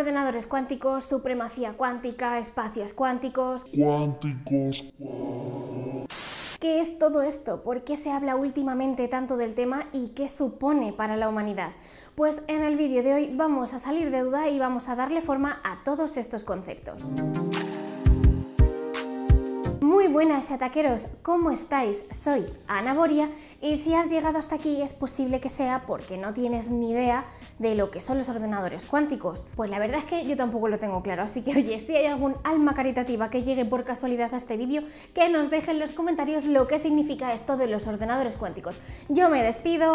ordenadores cuánticos, supremacía cuántica, espacios cuánticos. Cuánticos. ¿Qué es todo esto? ¿Por qué se habla últimamente tanto del tema y qué supone para la humanidad? Pues en el vídeo de hoy vamos a salir de duda y vamos a darle forma a todos estos conceptos. Muy buenas ataqueros, ¿cómo estáis? Soy Ana Boria y si has llegado hasta aquí es posible que sea porque no tienes ni idea de lo que son los ordenadores cuánticos. Pues la verdad es que yo tampoco lo tengo claro, así que oye, si hay algún alma caritativa que llegue por casualidad a este vídeo, que nos deje en los comentarios lo que significa esto de los ordenadores cuánticos. Yo me despido.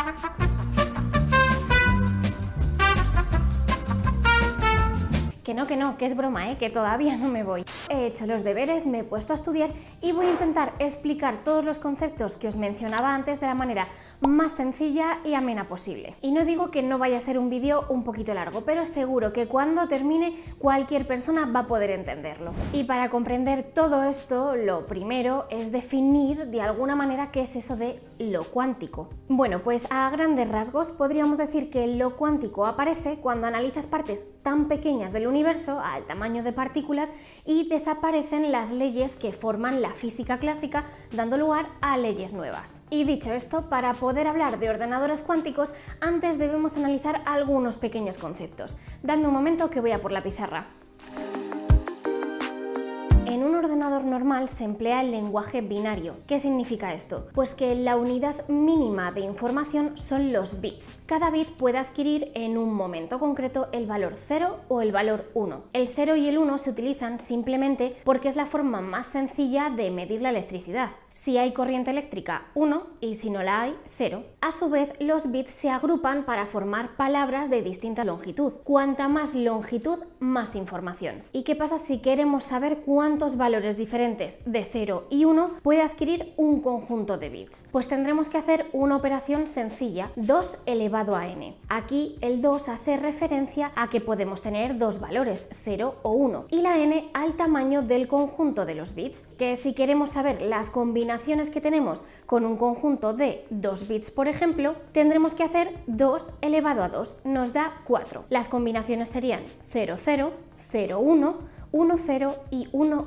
Que no, que no, que es broma, ¿eh? que todavía no me voy. He hecho los deberes, me he puesto a estudiar y voy a intentar explicar todos los conceptos que os mencionaba antes de la manera más sencilla y amena posible. Y no digo que no vaya a ser un vídeo un poquito largo, pero seguro que cuando termine cualquier persona va a poder entenderlo. Y para comprender todo esto, lo primero es definir de alguna manera qué es eso de lo cuántico. Bueno, pues a grandes rasgos podríamos decir que lo cuántico aparece cuando analizas partes tan pequeñas del universo universo, al tamaño de partículas y desaparecen las leyes que forman la física clásica, dando lugar a leyes nuevas. Y dicho esto, para poder hablar de ordenadores cuánticos, antes debemos analizar algunos pequeños conceptos. Dando un momento que voy a por la pizarra. En un ordenador normal se emplea el lenguaje binario. ¿Qué significa esto? Pues que la unidad mínima de información son los bits. Cada bit puede adquirir en un momento concreto el valor 0 o el valor 1. El 0 y el 1 se utilizan simplemente porque es la forma más sencilla de medir la electricidad. Si hay corriente eléctrica, 1 y si no la hay, 0. A su vez, los bits se agrupan para formar palabras de distinta longitud. Cuanta más longitud, más información. ¿Y qué pasa si queremos saber cuántos valores diferentes de 0 y 1 puede adquirir un conjunto de bits? Pues tendremos que hacer una operación sencilla, 2 elevado a n. Aquí el 2 hace referencia a que podemos tener dos valores, 0 o 1, y la n al tamaño del conjunto de los bits, que si queremos saber las combinaciones combinaciones que tenemos con un conjunto de 2 bits, por ejemplo, tendremos que hacer 2 elevado a 2, nos da 4. Las combinaciones serían 00, 01, 10 y 11.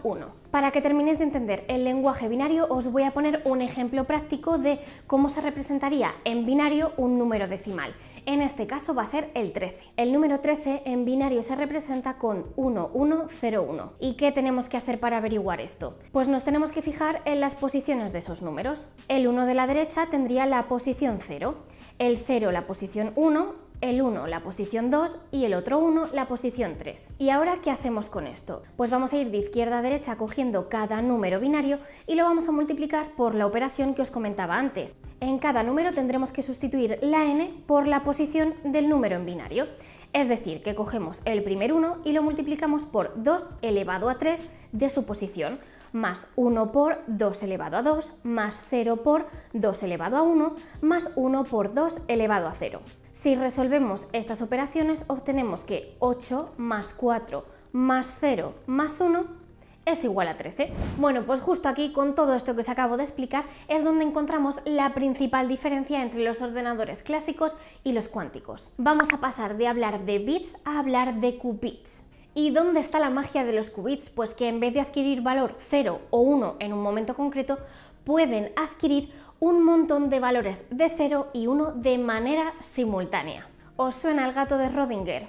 Para que terminéis de entender el lenguaje binario, os voy a poner un ejemplo práctico de cómo se representaría en binario un número decimal. En este caso va a ser el 13. El número 13 en binario se representa con 1101. ¿Y qué tenemos que hacer para averiguar esto? Pues nos tenemos que fijar en las posiciones de esos números. El 1 de la derecha tendría la posición 0, el 0 la posición 1 el 1 la posición 2 y el otro 1 la posición 3. ¿Y ahora qué hacemos con esto? Pues vamos a ir de izquierda a derecha cogiendo cada número binario y lo vamos a multiplicar por la operación que os comentaba antes. En cada número tendremos que sustituir la n por la posición del número en binario. Es decir, que cogemos el primer 1 y lo multiplicamos por 2 elevado a 3 de su posición, más 1 por 2 elevado a 2, más 0 por 2 elevado a 1, más 1 por 2 elevado a 0. Si resolvemos estas operaciones obtenemos que 8 más 4 más 0 más 1 es igual a 13. Bueno, pues justo aquí, con todo esto que os acabo de explicar, es donde encontramos la principal diferencia entre los ordenadores clásicos y los cuánticos. Vamos a pasar de hablar de bits a hablar de qubits. ¿Y dónde está la magia de los qubits? Pues que en vez de adquirir valor 0 o 1 en un momento concreto, pueden adquirir un montón de valores de 0 y 1 de manera simultánea. ¿Os suena el gato de Rodinger?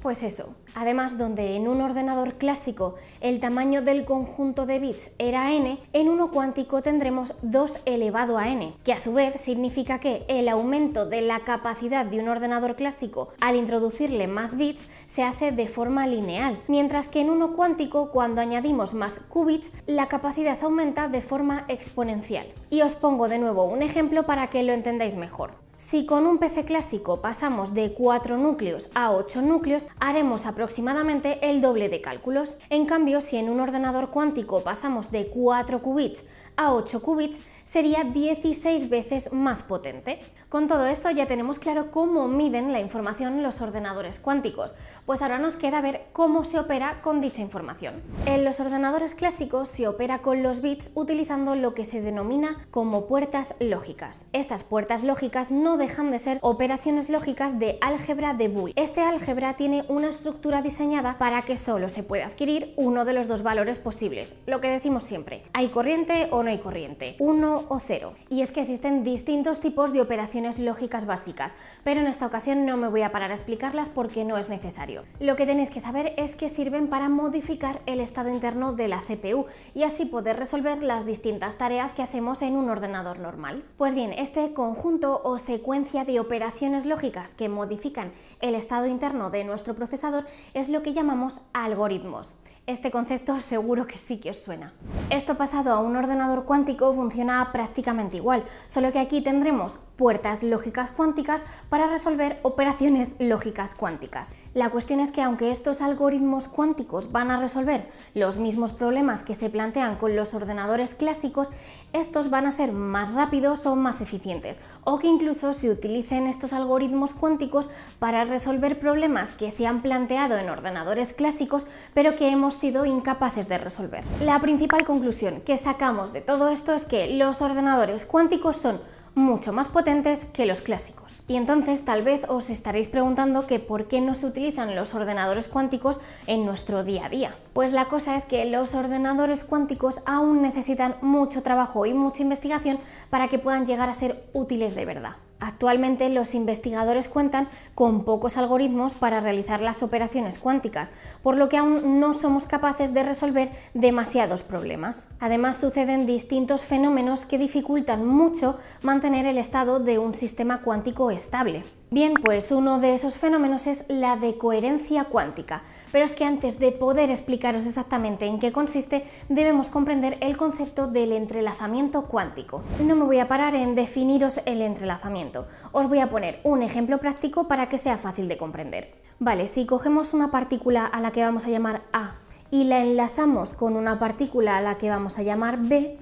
Pues eso, además donde en un ordenador clásico el tamaño del conjunto de bits era n, en uno cuántico tendremos 2 elevado a n, que a su vez significa que el aumento de la capacidad de un ordenador clásico al introducirle más bits se hace de forma lineal, mientras que en uno cuántico cuando añadimos más qubits la capacidad aumenta de forma exponencial. Y os pongo de nuevo un ejemplo para que lo entendáis mejor. Si con un PC clásico pasamos de 4 núcleos a 8 núcleos, haremos aproximadamente el doble de cálculos. En cambio, si en un ordenador cuántico pasamos de 4 qubits a 8 qubits sería 16 veces más potente. Con todo esto ya tenemos claro cómo miden la información los ordenadores cuánticos, pues ahora nos queda ver cómo se opera con dicha información. En los ordenadores clásicos se opera con los bits utilizando lo que se denomina como puertas lógicas. Estas puertas lógicas no dejan de ser operaciones lógicas de álgebra de Boole. Este álgebra tiene una estructura diseñada para que solo se pueda adquirir uno de los dos valores posibles, lo que decimos siempre, hay corriente o no y corriente, 1 o 0. Y es que existen distintos tipos de operaciones lógicas básicas, pero en esta ocasión no me voy a parar a explicarlas porque no es necesario. Lo que tenéis que saber es que sirven para modificar el estado interno de la CPU y así poder resolver las distintas tareas que hacemos en un ordenador normal. Pues bien, este conjunto o secuencia de operaciones lógicas que modifican el estado interno de nuestro procesador es lo que llamamos algoritmos. Este concepto seguro que sí que os suena. Esto pasado a un ordenador cuántico funciona prácticamente igual, solo que aquí tendremos puertas lógicas cuánticas para resolver operaciones lógicas cuánticas. La cuestión es que aunque estos algoritmos cuánticos van a resolver los mismos problemas que se plantean con los ordenadores clásicos, estos van a ser más rápidos o más eficientes, o que incluso se utilicen estos algoritmos cuánticos para resolver problemas que se han planteado en ordenadores clásicos pero que hemos sido incapaces de resolver. La principal conclusión que sacamos de todo esto es que los ordenadores cuánticos son mucho más potentes que los clásicos. Y entonces tal vez os estaréis preguntando que por qué no se utilizan los ordenadores cuánticos en nuestro día a día. Pues la cosa es que los ordenadores cuánticos aún necesitan mucho trabajo y mucha investigación para que puedan llegar a ser útiles de verdad. Actualmente los investigadores cuentan con pocos algoritmos para realizar las operaciones cuánticas, por lo que aún no somos capaces de resolver demasiados problemas. Además suceden distintos fenómenos que dificultan mucho mantener el estado de un sistema cuántico estable. Bien, pues uno de esos fenómenos es la de coherencia cuántica, pero es que antes de poder explicaros exactamente en qué consiste, debemos comprender el concepto del entrelazamiento cuántico. No me voy a parar en definiros el entrelazamiento, os voy a poner un ejemplo práctico para que sea fácil de comprender. Vale, si cogemos una partícula a la que vamos a llamar A y la enlazamos con una partícula a la que vamos a llamar B,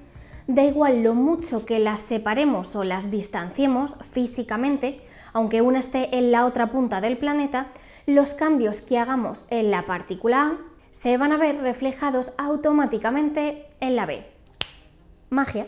da igual lo mucho que las separemos o las distanciemos físicamente, aunque una esté en la otra punta del planeta, los cambios que hagamos en la partícula A se van a ver reflejados automáticamente en la B. Magia.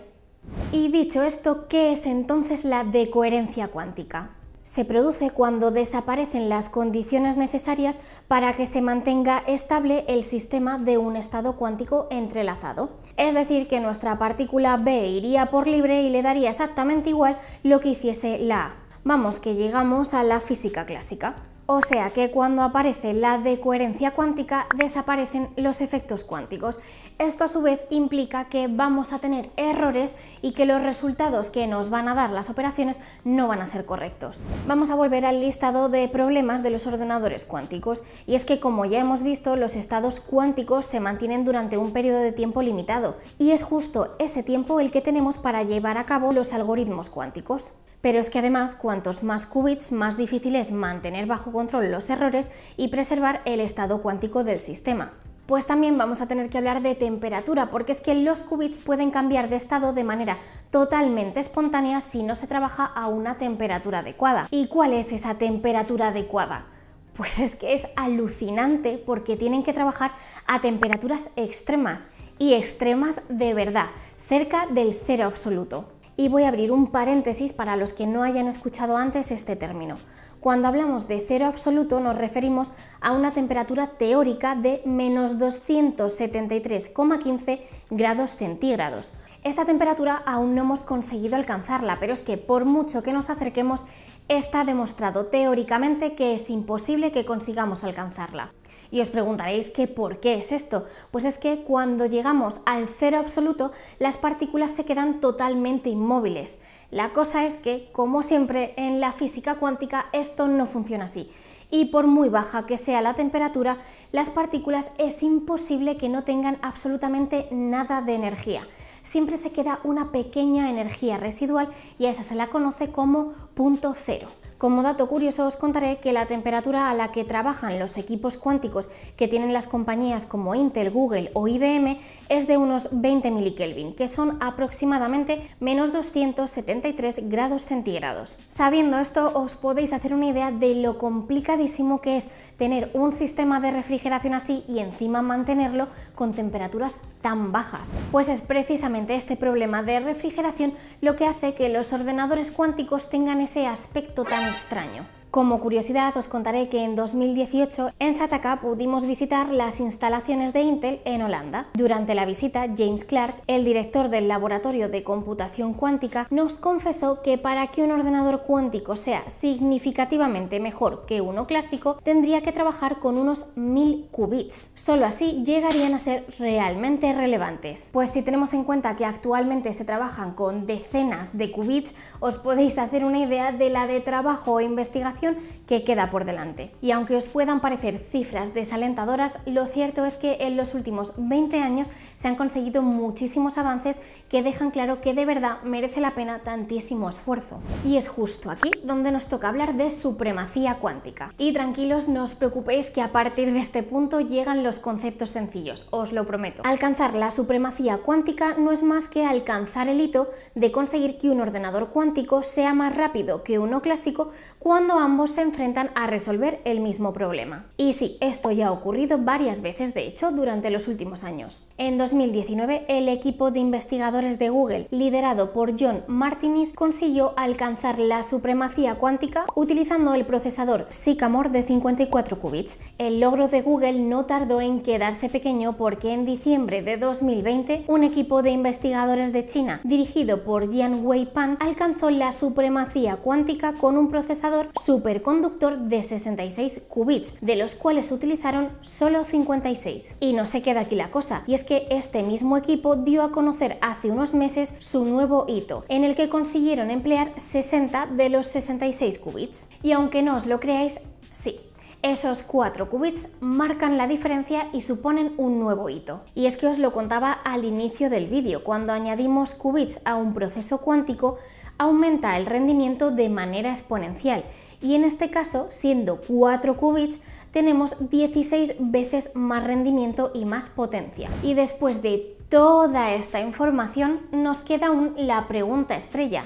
Y dicho esto, ¿qué es entonces la decoherencia cuántica? se produce cuando desaparecen las condiciones necesarias para que se mantenga estable el sistema de un estado cuántico entrelazado. Es decir, que nuestra partícula B iría por libre y le daría exactamente igual lo que hiciese la A. Vamos, que llegamos a la física clásica. O sea que cuando aparece la decoherencia cuántica desaparecen los efectos cuánticos. Esto a su vez implica que vamos a tener errores y que los resultados que nos van a dar las operaciones no van a ser correctos. Vamos a volver al listado de problemas de los ordenadores cuánticos y es que como ya hemos visto los estados cuánticos se mantienen durante un periodo de tiempo limitado y es justo ese tiempo el que tenemos para llevar a cabo los algoritmos cuánticos. Pero es que además, cuantos más qubits, más difícil es mantener bajo control los errores y preservar el estado cuántico del sistema. Pues también vamos a tener que hablar de temperatura, porque es que los qubits pueden cambiar de estado de manera totalmente espontánea si no se trabaja a una temperatura adecuada. ¿Y cuál es esa temperatura adecuada? Pues es que es alucinante porque tienen que trabajar a temperaturas extremas y extremas de verdad, cerca del cero absoluto. Y voy a abrir un paréntesis para los que no hayan escuchado antes este término. Cuando hablamos de cero absoluto nos referimos a una temperatura teórica de menos 273,15 grados centígrados. Esta temperatura aún no hemos conseguido alcanzarla, pero es que por mucho que nos acerquemos, está demostrado teóricamente que es imposible que consigamos alcanzarla. Y os preguntaréis qué por qué es esto. Pues es que cuando llegamos al cero absoluto, las partículas se quedan totalmente inmóviles. La cosa es que, como siempre, en la física cuántica esto no funciona así y por muy baja que sea la temperatura, las partículas es imposible que no tengan absolutamente nada de energía. Siempre se queda una pequeña energía residual y a esa se la conoce como punto cero. Como dato curioso os contaré que la temperatura a la que trabajan los equipos cuánticos que tienen las compañías como Intel, Google o IBM es de unos 20 milikelvin, que son aproximadamente menos 273 grados centígrados. Sabiendo esto, os podéis hacer una idea de lo complicadísimo que es tener un sistema de refrigeración así y encima mantenerlo con temperaturas tan bajas. Pues es precisamente este problema de refrigeración lo que hace que los ordenadores cuánticos tengan ese aspecto tan extraño. Como curiosidad os contaré que en 2018 en Sataka pudimos visitar las instalaciones de Intel en Holanda. Durante la visita, James Clark, el director del Laboratorio de Computación Cuántica, nos confesó que para que un ordenador cuántico sea significativamente mejor que uno clásico, tendría que trabajar con unos 1000 qubits. Solo así llegarían a ser realmente relevantes. Pues si tenemos en cuenta que actualmente se trabajan con decenas de qubits, os podéis hacer una idea de la de trabajo e investigación que queda por delante. Y aunque os puedan parecer cifras desalentadoras, lo cierto es que en los últimos 20 años se han conseguido muchísimos avances que dejan claro que de verdad merece la pena tantísimo esfuerzo. Y es justo aquí donde nos toca hablar de supremacía cuántica. Y tranquilos, no os preocupéis que a partir de este punto llegan los conceptos sencillos, os lo prometo. Alcanzar la supremacía cuántica no es más que alcanzar el hito de conseguir que un ordenador cuántico sea más rápido que uno clásico cuando ambos ambos se enfrentan a resolver el mismo problema. Y sí, esto ya ha ocurrido varias veces, de hecho, durante los últimos años. En 2019, el equipo de investigadores de Google, liderado por John Martinis, consiguió alcanzar la supremacía cuántica utilizando el procesador Sycamore de 54 qubits. El logro de Google no tardó en quedarse pequeño porque en diciembre de 2020, un equipo de investigadores de China, dirigido por Jian Pan alcanzó la supremacía cuántica con un procesador super superconductor de 66 qubits, de los cuales utilizaron solo 56. Y no se queda aquí la cosa, y es que este mismo equipo dio a conocer hace unos meses su nuevo hito, en el que consiguieron emplear 60 de los 66 qubits. Y aunque no os lo creáis, sí, esos 4 qubits marcan la diferencia y suponen un nuevo hito. Y es que os lo contaba al inicio del vídeo, cuando añadimos qubits a un proceso cuántico, aumenta el rendimiento de manera exponencial y en este caso, siendo 4 qubits, tenemos 16 veces más rendimiento y más potencia. Y después de toda esta información, nos queda aún la pregunta estrella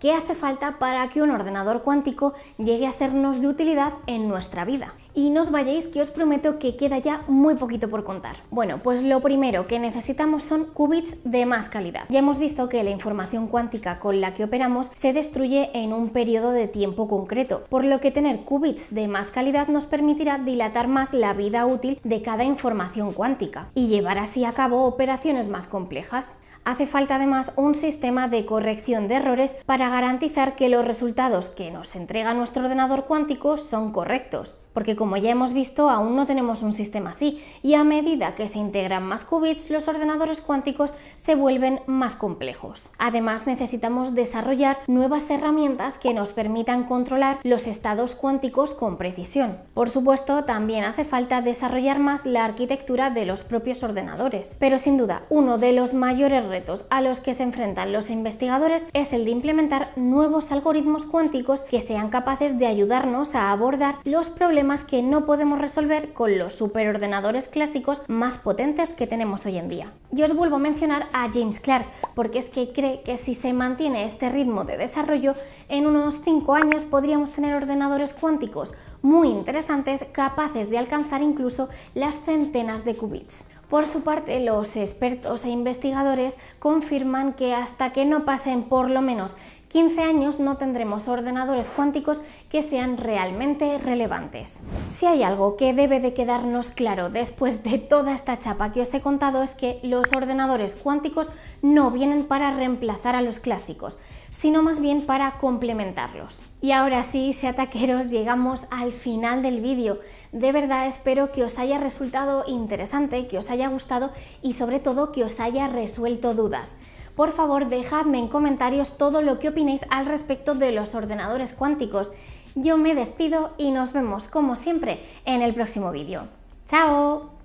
qué hace falta para que un ordenador cuántico llegue a sernos de utilidad en nuestra vida. Y no os vayáis que os prometo que queda ya muy poquito por contar. Bueno, pues lo primero que necesitamos son qubits de más calidad. Ya hemos visto que la información cuántica con la que operamos se destruye en un periodo de tiempo concreto, por lo que tener qubits de más calidad nos permitirá dilatar más la vida útil de cada información cuántica y llevar así a cabo operaciones más complejas. Hace falta además un sistema de corrección de errores para garantizar que los resultados que nos entrega nuestro ordenador cuántico son correctos, porque como ya hemos visto aún no tenemos un sistema así y a medida que se integran más qubits los ordenadores cuánticos se vuelven más complejos. Además necesitamos desarrollar nuevas herramientas que nos permitan controlar los estados cuánticos con precisión. Por supuesto también hace falta desarrollar más la arquitectura de los propios ordenadores, pero sin duda uno de los mayores retos a los que se enfrentan los investigadores es el de implementar nuevos algoritmos cuánticos que sean capaces de ayudarnos a abordar los problemas que no podemos resolver con los superordenadores clásicos más potentes que tenemos hoy en día. Yo os vuelvo a mencionar a James Clark, porque es que cree que si se mantiene este ritmo de desarrollo, en unos 5 años podríamos tener ordenadores cuánticos muy interesantes capaces de alcanzar incluso las centenas de qubits. Por su parte, los expertos e investigadores confirman que hasta que no pasen por lo menos 15 años no tendremos ordenadores cuánticos que sean realmente relevantes. Si hay algo que debe de quedarnos claro después de toda esta chapa que os he contado es que los ordenadores cuánticos no vienen para reemplazar a los clásicos, sino más bien para complementarlos. Y ahora sí, si ataqueros, llegamos al final del vídeo. De verdad espero que os haya resultado interesante, que os haya gustado y sobre todo que os haya resuelto dudas. Por favor, dejadme en comentarios todo lo que opinéis al respecto de los ordenadores cuánticos. Yo me despido y nos vemos como siempre en el próximo vídeo. ¡Chao!